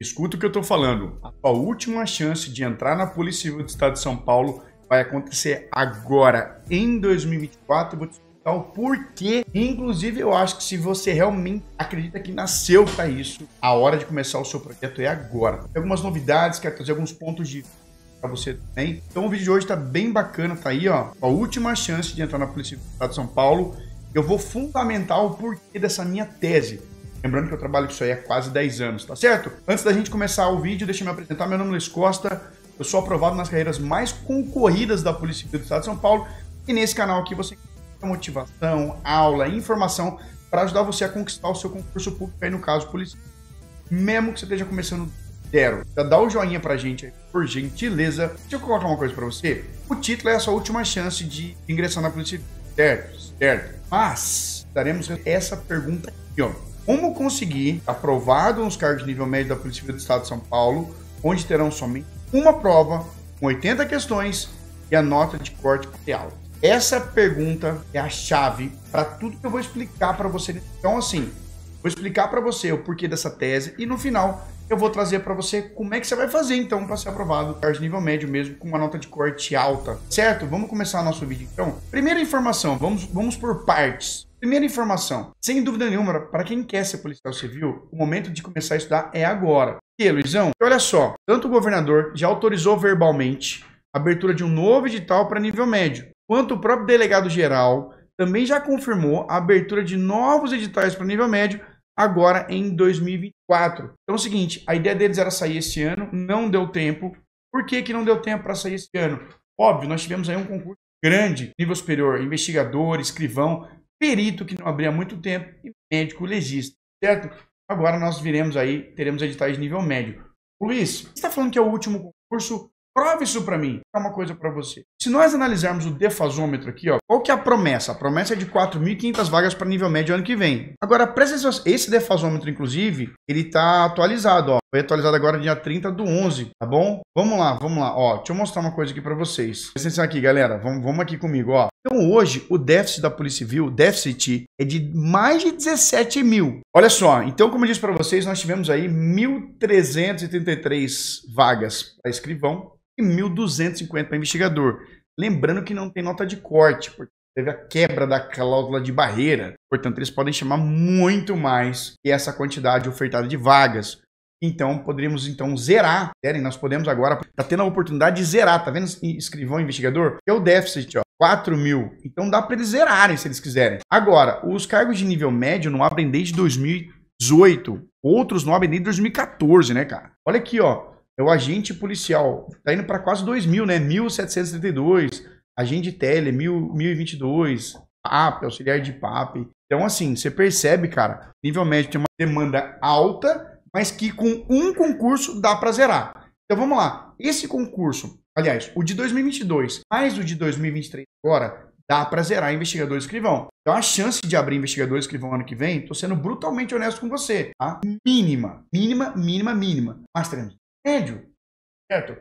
Escuta o que eu estou falando. A última chance de entrar na Polícia Civil do Estado de São Paulo vai acontecer agora, em 2024. Vou te explicar o porquê. Inclusive, eu acho que se você realmente acredita que nasceu para isso, a hora de começar o seu projeto é agora. Tem algumas novidades, quero trazer alguns pontos de para você também. Então o vídeo de hoje está bem bacana, tá aí, ó. A última chance de entrar na Polícia do Estado de São Paulo. Eu vou fundamentar o porquê dessa minha tese. Lembrando que eu trabalho com isso aí há quase 10 anos, tá certo? Antes da gente começar o vídeo, deixa eu me apresentar. Meu nome é Luiz Costa, eu sou aprovado nas carreiras mais concorridas da Polícia Civil do Estado de São Paulo e nesse canal aqui você encontra motivação, aula, informação para ajudar você a conquistar o seu concurso público aí no caso polícia, Mesmo que você esteja começando zero, já dá o um joinha pra gente aí, por gentileza. Deixa eu colocar uma coisa para você. O título é a sua última chance de ingressar na Polícia Civil, certo? Certo. Mas daremos essa pergunta aqui, ó como conseguir aprovado nos cargos de nível médio da Polícia Civil do Estado de São Paulo, onde terão somente uma prova com 80 questões e a nota de corte real. Essa pergunta é a chave para tudo que eu vou explicar para você. Então, assim, vou explicar para você o porquê dessa tese e no final eu vou trazer para você como é que você vai fazer então para ser aprovado de nível médio mesmo com uma nota de corte alta, certo? Vamos começar nosso vídeo então. Primeira informação, vamos vamos por partes. Primeira informação, sem dúvida nenhuma, para quem quer ser policial civil, o momento de começar a estudar é agora. E, Luizão, então, olha só, tanto o governador já autorizou verbalmente a abertura de um novo edital para nível médio, quanto o próprio delegado geral também já confirmou a abertura de novos editais para nível médio agora em 2024. Então é o seguinte, a ideia deles era sair esse ano, não deu tempo. Por que, que não deu tempo para sair esse ano? Óbvio, nós tivemos aí um concurso grande, nível superior, investigador, escrivão, perito que não abria há muito tempo e médico legista, certo? Agora nós viremos aí, teremos editais de nível médio. Luiz, você está falando que é o último concurso, Prove isso para mim. É uma coisa para você. Se nós analisarmos o defasômetro aqui, ó, qual que é a promessa? A promessa é de 4.500 vagas para nível médio ano que vem. Agora, presta atenção, esse defasômetro, inclusive, ele tá atualizado, ó. Foi atualizado agora dia 30 do 11, tá bom? Vamos lá, vamos lá, ó. Deixa eu mostrar uma coisa aqui para vocês. Presta atenção aqui, galera. Vamos, vamos aqui comigo, ó. Então, hoje, o déficit da Polícia Civil, o déficit, é de mais de 17 mil. Olha só, então, como eu disse para vocês, nós tivemos aí 1.333 vagas para escrivão, e 1.250 para investigador. Lembrando que não tem nota de corte, porque teve a quebra da cláusula de barreira. Portanto, eles podem chamar muito mais que essa quantidade ofertada de vagas. Então, poderíamos então zerar, derem, nós podemos agora, está tendo a oportunidade de zerar, está vendo escrivão investigador? É o déficit, ó, 4 mil. Então dá para eles zerarem se eles quiserem. Agora, os cargos de nível médio não abrem desde 2018, outros não abrem desde 2014, né, cara? Olha aqui, ó, é o agente policial. Está indo para quase 2 mil, né? 1.732, agente tele, 1.022, PAP, auxiliar de PAP. Então, assim, você percebe, cara, nível médio tem uma demanda alta, mas que com um concurso dá para zerar. Então, vamos lá. Esse concurso, aliás, o de 2022 mais o de 2023 agora, dá para zerar investigador escrivão. Então a chance de abrir investigador escrivão ano que vem, tô sendo brutalmente honesto com você, tá? Mínima, mínima, mínima, mínima. Mas teremos médio, certo?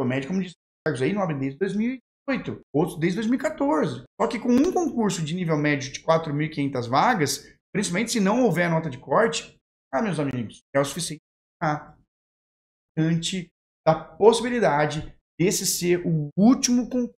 O médio, como disse cargos aí, abre desde 2008, outros desde 2014. Só que com um concurso de nível médio de 4.500 vagas, principalmente se não houver nota de corte, ah, meus amigos, é o suficiente ah, ante da possibilidade desse ser o último concurso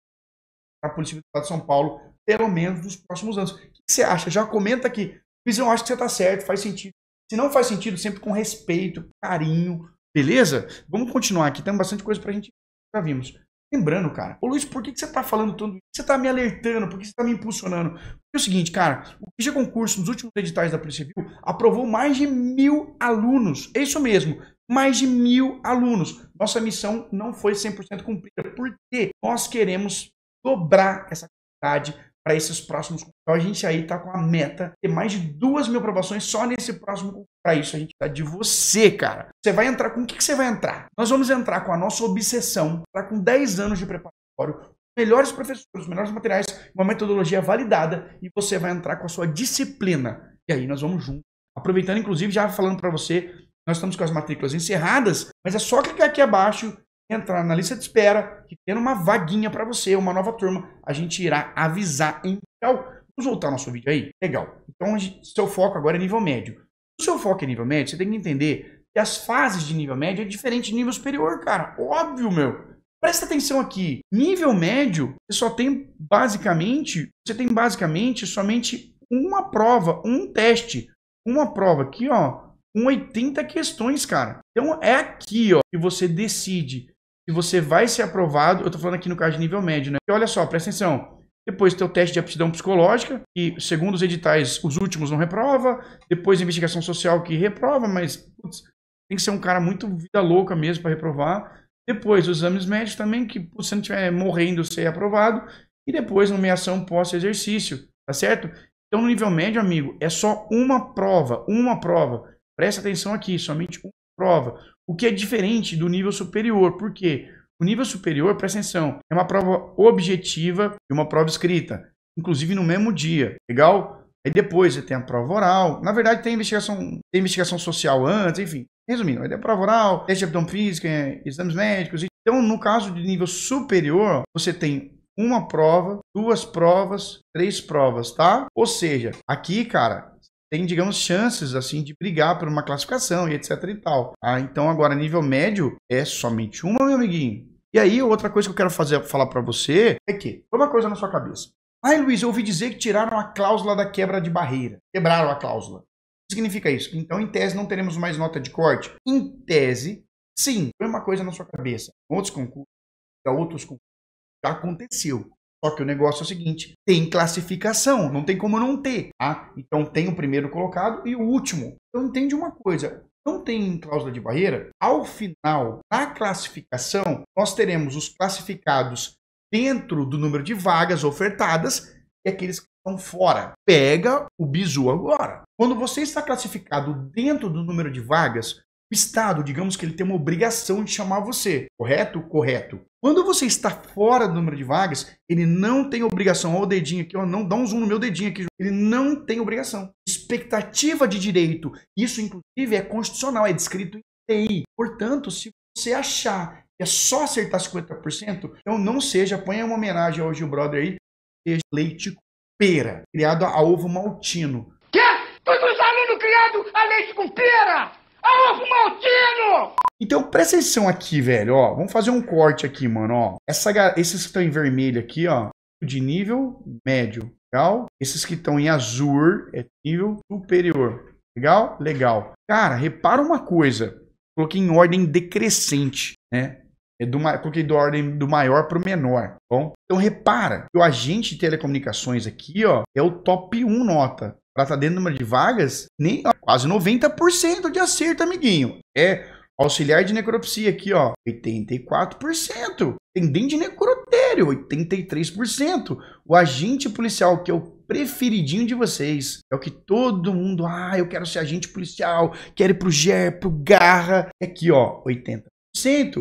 da Polícia Militar de São Paulo, pelo menos nos próximos anos. O que você acha? Já comenta aqui. Fiz, eu acho que você está certo, faz sentido. Se não faz sentido, sempre com respeito, carinho, Beleza? Vamos continuar aqui, tem bastante coisa pra gente. Já vimos. Lembrando, cara, ô Luiz, por que, que você tá falando tudo isso? Você tá me alertando, por que você tá me impulsionando? Porque é o seguinte, cara, o QG Concurso, nos últimos editais da Polícia aprovou mais de mil alunos. É isso mesmo, mais de mil alunos. Nossa missão não foi 100% cumprida, porque nós queremos dobrar essa quantidade para esses próximos. Então a gente aí está com a meta de mais de duas mil aprovações só nesse próximo. Para isso a gente está de você, cara. Você vai entrar com o que, que, você vai entrar? Nós vamos entrar com a nossa obsessão, entrar tá com 10 anos de preparatório, melhores professores, melhores materiais, uma metodologia validada e você vai entrar com a sua disciplina. E aí nós vamos juntos. Aproveitando, inclusive, já falando para você, nós estamos com as matrículas encerradas, mas é só clicar aqui abaixo entrar na lista de espera, que tendo uma vaguinha para você, uma nova turma, a gente irá avisar em tal. Vamos voltar ao nosso vídeo aí? Legal. Então, seu foco agora é nível médio. Se o seu foco é nível médio, você tem que entender que as fases de nível médio é diferente de nível superior, cara. Óbvio, meu. Presta atenção aqui. Nível médio, você só tem basicamente, você tem basicamente somente uma prova, um teste, uma prova aqui, ó, com 80 questões, cara. Então é aqui, ó, que você decide e você vai ser aprovado. Eu estou falando aqui no caso de nível médio, né? E olha só, presta atenção. Depois tem o teste de aptidão psicológica, que segundo os editais, os últimos não reprova. Depois investigação social, que reprova, mas putz, tem que ser um cara muito vida louca mesmo para reprovar. Depois os exames médicos também, que putz, se não estiver morrendo, ser aprovado. E depois nomeação pós-exercício, tá certo? Então, no nível médio, amigo, é só uma prova, uma prova. Presta atenção aqui, somente uma prova. O que é diferente do nível superior. Por quê? O nível superior, presta atenção, é uma prova objetiva e uma prova escrita, inclusive no mesmo dia. Legal? Aí depois você tem a prova oral. Na verdade, tem investigação, tem investigação social antes, enfim. Resumindo, aí a prova oral, teste de abdômen física, é, exames médicos. Então, no caso de nível superior, você tem uma prova, duas provas, três provas, tá? Ou seja, aqui, cara, tem, digamos, chances assim de brigar por uma classificação e etc e tal. Ah, então agora nível médio é somente uma, meu amiguinho. E aí outra coisa que eu quero fazer falar para você é que uma coisa na sua cabeça. Ai, Luiz, eu ouvi dizer que tiraram a cláusula da quebra de barreira. Quebraram a cláusula. O que significa isso? Então, em tese, não teremos mais nota de corte? Em tese, sim. foi uma coisa na sua cabeça. Outros concursos, outros concursos, já aconteceu. Só que o negócio é o seguinte: tem classificação, não tem como não ter. Tá? Então tem o primeiro colocado e o último. Então entende uma coisa: não tem cláusula de barreira. Ao final da classificação, nós teremos os classificados dentro do número de vagas ofertadas e aqueles que estão fora. Pega o bizu agora. Quando você está classificado dentro do número de vagas, o Estado, digamos que ele tem uma obrigação de chamar você, correto? Correto. Quando você está fora do número de vagas, ele não tem obrigação. Olha o dedinho aqui, ó, não dá um zoom no meu dedinho aqui. Ele não tem obrigação. Expectativa de direito, isso inclusive é constitucional, é descrito em lei. Portanto, se você achar que é só acertar 50%, então não seja, Põe uma homenagem ao Gil Brother aí, seja leite com pera, criado a ovo maltino. Quê? Todos os alunos criados a leite com pera! Maltino! Então presta atenção aqui, velho, ó. Vamos fazer um corte aqui, mano, ó. Essa, esses que estão em vermelho aqui, ó. De nível médio, legal? Esses que estão em azul é nível superior, legal? Legal. Cara, repara uma coisa. Coloquei em ordem decrescente, né? É do, coloquei da ordem do maior para o menor. Tá bom? Então repara que o agente de telecomunicações aqui ó, é o top 1 nota ela tá dentro do número de vagas, nem quase 90% de acerto, amiguinho. É auxiliar de necropsia aqui, ó, 84%. Tendente de necrotério, 83%. O agente policial, que é o preferidinho de vocês. É o que todo mundo, ah, eu quero ser agente policial, quero ir pro GER, pro Garra. É aqui, ó, 80%.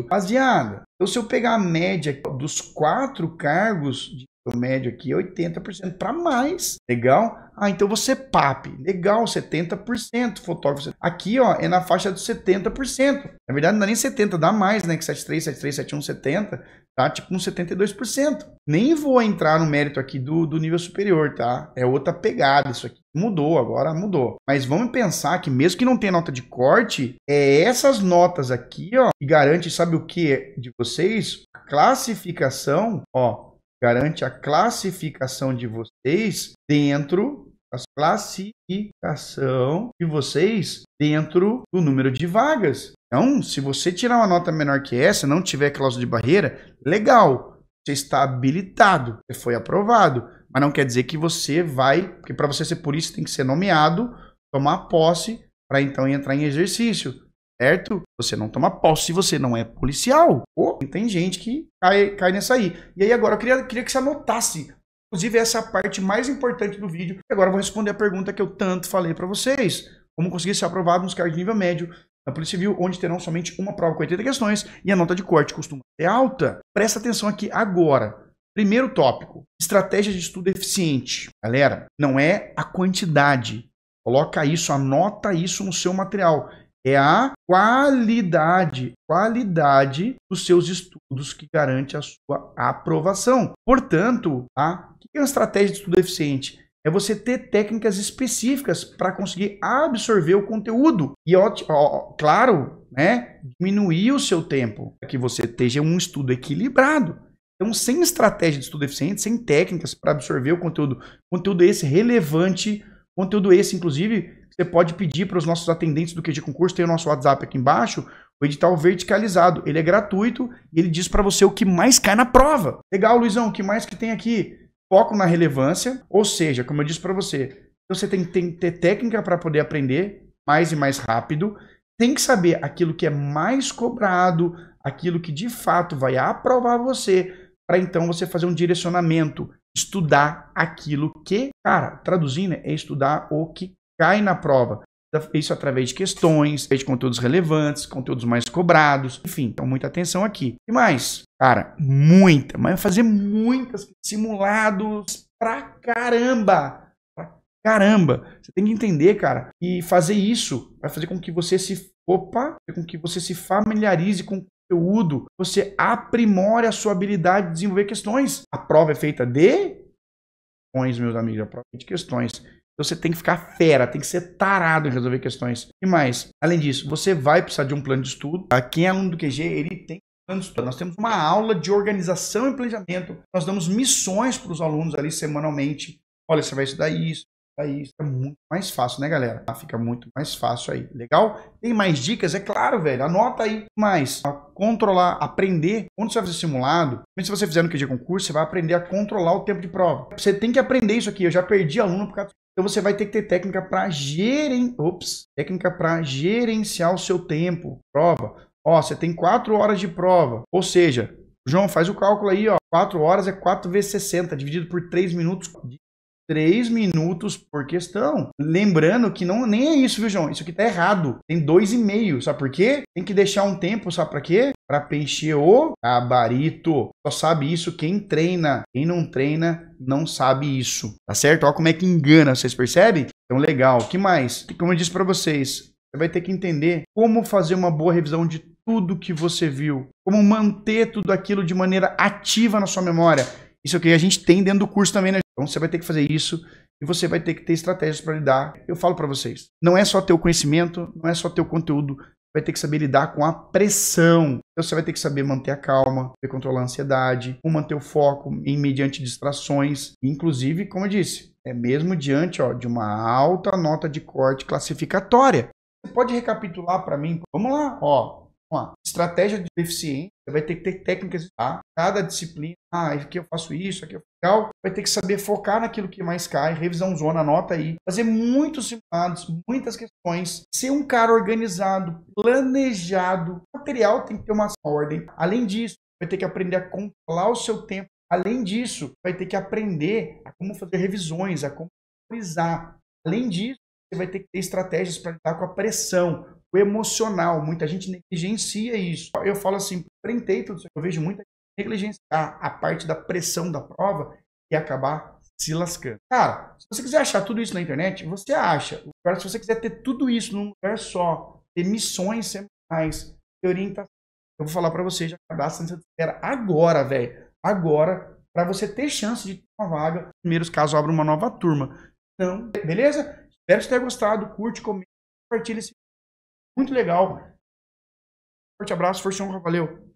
Rapaziada, então se eu pegar a média dos quatro cargos de o médio aqui é 80% para mais. Legal? Ah, então você é PAP. Legal, 70% fotógrafo. Aqui, ó, é na faixa dos 70%. Na verdade, não é nem 70, dá mais, né? Que 73, 73, 71, 70, tá tipo um 72%. Nem vou entrar no mérito aqui do, do nível superior, tá? É outra pegada isso aqui. Mudou, agora mudou. Mas vamos pensar que mesmo que não tenha nota de corte, é essas notas aqui, ó, que garante, sabe o que de vocês? classificação, ó, garante a classificação de vocês dentro a classificação de vocês dentro do número de vagas. Então, se você tirar uma nota menor que essa, não tiver cláusula de barreira, legal, você está habilitado, você foi aprovado, mas não quer dizer que você vai, porque para você ser por isso tem que ser nomeado, tomar posse para então entrar em exercício certo? Você não toma posse se você não é policial. Pô, tem gente que cai, cai nessa aí. E aí agora eu queria, queria que você anotasse, inclusive essa parte mais importante do vídeo. E agora eu vou responder a pergunta que eu tanto falei para vocês. Como conseguir ser aprovado nos cargos de nível médio na Polícia Civil, onde terão somente uma prova com 80 questões e a nota de corte costuma ser alta? Presta atenção aqui agora. Primeiro tópico, estratégia de estudo eficiente. Galera, não é a quantidade. Coloca isso, anota isso no seu material é a qualidade, qualidade dos seus estudos que garante a sua aprovação. Portanto, a tá? que é uma estratégia de estudo eficiente? É você ter técnicas específicas para conseguir absorver o conteúdo e, ó, ó, claro, né, diminuir o seu tempo para que você tenha um estudo equilibrado. Então, sem estratégia de estudo eficiente, sem técnicas para absorver o conteúdo, conteúdo esse relevante, conteúdo esse, inclusive, você pode pedir para os nossos atendentes do QG Concurso, tem o nosso WhatsApp aqui embaixo, o edital verticalizado. Ele é gratuito e ele diz para você o que mais cai na prova. Legal, Luizão, o que mais que tem aqui? Foco na relevância, ou seja, como eu disse para você, você tem que ter técnica para poder aprender mais e mais rápido, tem que saber aquilo que é mais cobrado, aquilo que de fato vai aprovar você, para então você fazer um direcionamento, estudar aquilo que, cara, traduzindo, é estudar o que cai na prova. Isso através de questões, de conteúdos relevantes, conteúdos mais cobrados, enfim. Então, muita atenção aqui. E mais, cara, muita, mas fazer muitas simulados pra caramba. Pra caramba. Você tem que entender, cara, e fazer isso vai fazer com que você se opa, com que você se familiarize com conteúdo, você aprimore a sua habilidade de desenvolver questões. A prova é feita de questões, meus amigos, a prova é de questões. Então, você tem que ficar fera, tem que ser tarado em resolver questões. E mais, além disso, você vai precisar de um plano de estudo. Tá? Quem é aluno do QG, ele tem plano de estudo. nós temos uma aula de organização e planejamento. Nós damos missões para os alunos ali semanalmente. Olha, você vai estudar isso, estudar isso. É muito mais fácil, né, galera? Ah, fica muito mais fácil aí. Legal? Tem mais dicas? É claro, velho. Anota aí mais. A controlar, aprender. Quando você vai fazer simulado, mesmo se você fizer no QG concurso, você vai aprender a controlar o tempo de prova. Você tem que aprender isso aqui. Eu já perdi aluno por causa então você vai ter que ter técnica para geren... Ops, técnica para gerenciar o seu tempo. Prova. Ó, você tem 4 horas de prova. Ou seja, João, faz o cálculo aí, ó. 4 horas é 4 vezes 60, dividido por 3 minutos de três minutos por questão. Lembrando que não nem é isso, viu, João? Isso aqui tá errado. Tem dois e meio, sabe por quê? Tem que deixar um tempo, sabe para quê? Para preencher o gabarito. Só sabe isso quem treina. Quem não treina não sabe isso. Tá certo? Olha como é que engana, vocês percebem? Então legal. O que mais? Como eu disse para vocês, você vai ter que entender como fazer uma boa revisão de tudo que você viu, como manter tudo aquilo de maneira ativa na sua memória. Isso é o que a gente tem dentro do curso também, né? Então você vai ter que fazer isso e você vai ter que ter estratégias para lidar. Eu falo para vocês, não é só ter o conhecimento, não é só ter o conteúdo, vai ter que saber lidar com a pressão. Então você vai ter que saber manter a calma, controlar a ansiedade, manter o foco em mediante distrações, inclusive, como eu disse, é mesmo diante ó, de uma alta nota de corte classificatória. Você pode recapitular para mim? Vamos lá, ó uma estratégia de deficiência, vai ter que ter técnicas tá? cada disciplina. Ah, aqui eu faço isso, aqui eu faço tal. Vai ter que saber focar naquilo que mais cai, revisão zona, anota aí. Fazer muitos simulados, muitas questões. Ser um cara organizado, planejado. O material tem que ter uma ordem. Além disso, vai ter que aprender a controlar o seu tempo. Além disso, vai ter que aprender a como fazer revisões, a como priorizar. Além disso, você vai ter que ter estratégias para lidar com a pressão, o emocional. Muita gente negligencia isso. Eu falo assim, enfrentei tudo isso. Eu vejo muita gente negligenciar a parte da pressão da prova e acabar se lascando. Cara, se você quiser achar tudo isso na internet, você acha. Agora, se você quiser ter tudo isso num lugar só, ter missões semanais, ter orientação, eu vou falar para você, já cadastra nessa espera agora, velho. Agora, para você ter chance de ter uma vaga. Primeiros casos, abra uma nova turma. Então, beleza? Espero que você tenha gostado. Curte, comente, compartilhe esse muito legal. Forte abraço, força honra, valeu.